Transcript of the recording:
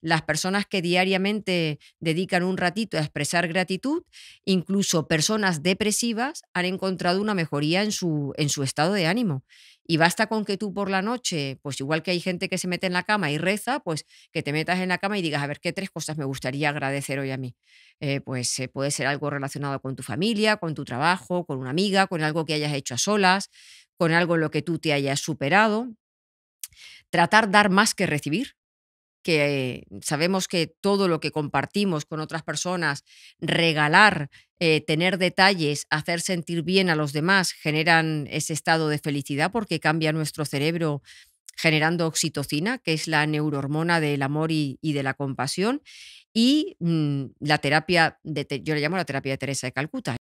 Las personas que diariamente dedican un ratito a expresar gratitud, incluso personas depresivas, han encontrado una mejoría en su, en su estado de ánimo. Y basta con que tú por la noche, pues igual que hay gente que se mete en la cama y reza, pues que te metas en la cama y digas, a ver, ¿qué tres cosas me gustaría agradecer hoy a mí? Eh, pues eh, puede ser algo relacionado con tu familia, con tu trabajo, con una amiga, con algo que hayas hecho a solas, con algo en lo que tú te hayas superado. Tratar dar más que recibir que mm, sabemos que todo lo que compartimos con otras personas, regalar, eh, tener detalles, hacer sentir bien a los demás, generan ese estado de felicidad porque cambia nuestro cerebro generando oxitocina, que es la neurohormona del amor y, de la compasión, y mm, la terapia, de, yo le llamo la terapia de Teresa de Calcuta,